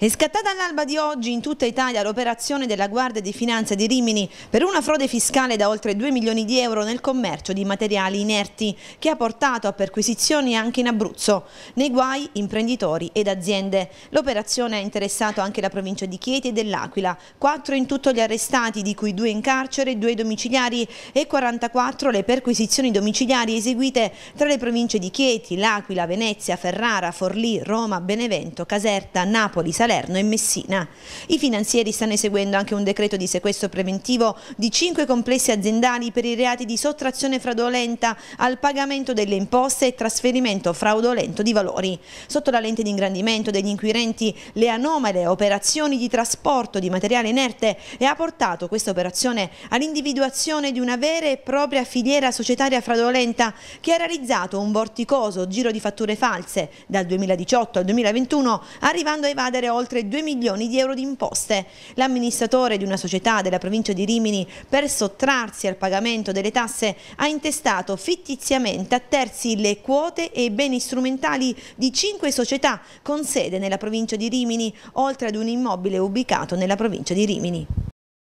È scattata all'alba di oggi in tutta Italia l'operazione della Guardia di Finanza di Rimini per una frode fiscale da oltre 2 milioni di euro nel commercio di materiali inerti che ha portato a perquisizioni anche in Abruzzo. Nei guai imprenditori ed aziende. L'operazione ha interessato anche la provincia di Chieti e dell'Aquila. Quattro in tutto gli arrestati, di cui due in carcere, due domiciliari e 44 le perquisizioni domiciliari eseguite tra le province di Chieti, L'Aquila, Venezia, Ferrara, Forlì, Roma, Benevento, Caserta, Napoli, Salerno Salerno e Messina. I finanzieri stanno eseguendo anche un decreto di sequestro preventivo di cinque complessi aziendali per i reati di sottrazione fraudolenta al pagamento delle imposte e trasferimento fraudolento di valori. Sotto la lente di ingrandimento degli inquirenti le anomale operazioni di trasporto di materiale inerte e ha portato questa operazione all'individuazione di una vera e propria filiera societaria fraudolenta che ha realizzato un vorticoso giro di fatture false dal 2018 al 2021 arrivando a evadere oltre oltre 2 milioni di euro di imposte. L'amministratore di una società della provincia di Rimini, per sottrarsi al pagamento delle tasse, ha intestato fittiziamente a terzi le quote e i beni strumentali di 5 società con sede nella provincia di Rimini, oltre ad un immobile ubicato nella provincia di Rimini.